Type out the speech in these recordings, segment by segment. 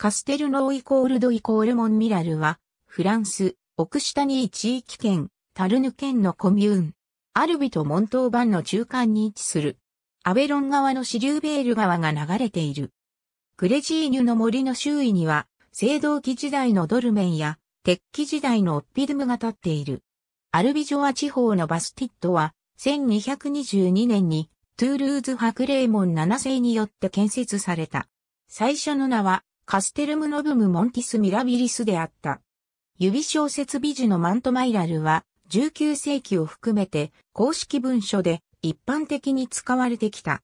カステルノーイコールドイコールモンミラルは、フランス、オクシタニー地域圏、タルヌ県のコミューン、アルビとモントーバンの中間に位置する、アベロン川のシリューベール川が流れている。クレジーニュの森の周囲には、青銅器時代のドルメンや、鉄器時代のオッピドムが立っている。アルビジョア地方のバスティットは、1222年に、トゥールーズ・ハクレーモン7世によって建設された。最初の名は、カステルムノブムモンティス・ミラビリスであった。指小説美女のマントマイラルは、19世紀を含めて公式文書で一般的に使われてきた。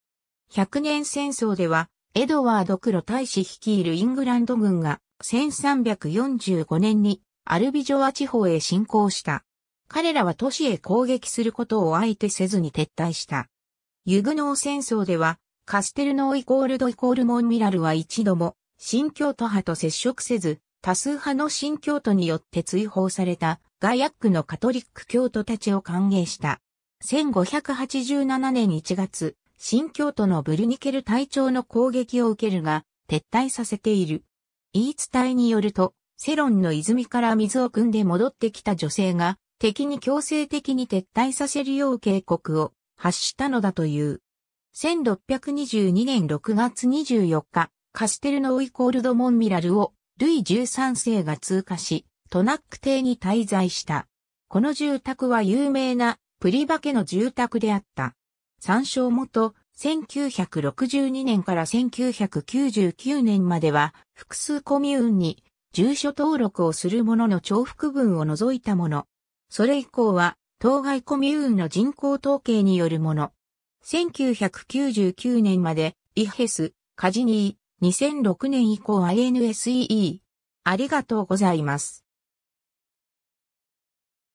100年戦争では、エドワード・クロ大使率いるイングランド軍が1345年にアルビジョア地方へ侵攻した。彼らは都市へ攻撃することを相手せずに撤退した。ユグノー戦争では、カステルノーイコールドイコールモンミラルは一度も新京都派と接触せず、多数派の新京都によって追放されたガヤックのカトリック教徒たちを歓迎した。1587年1月、新京都のブルニケル隊長の攻撃を受けるが、撤退させている。言い伝えによると、セロンの泉から水を汲んで戻ってきた女性が、敵に強制的に撤退させるよう警告を発したのだという。1622年6月24日、カステルノウイコールドモンミラルをルイ13世が通過し、トナック邸に滞在した。この住宅は有名なプリバケの住宅であった。参照元、1962年から1999年までは複数コミューンに住所登録をする者の重複分を除いたもの。それ以降は当該コミューンの人口統計によるもの。1999年までイヘス、カジニー、2006年以降 i n s e e ありがとうございます。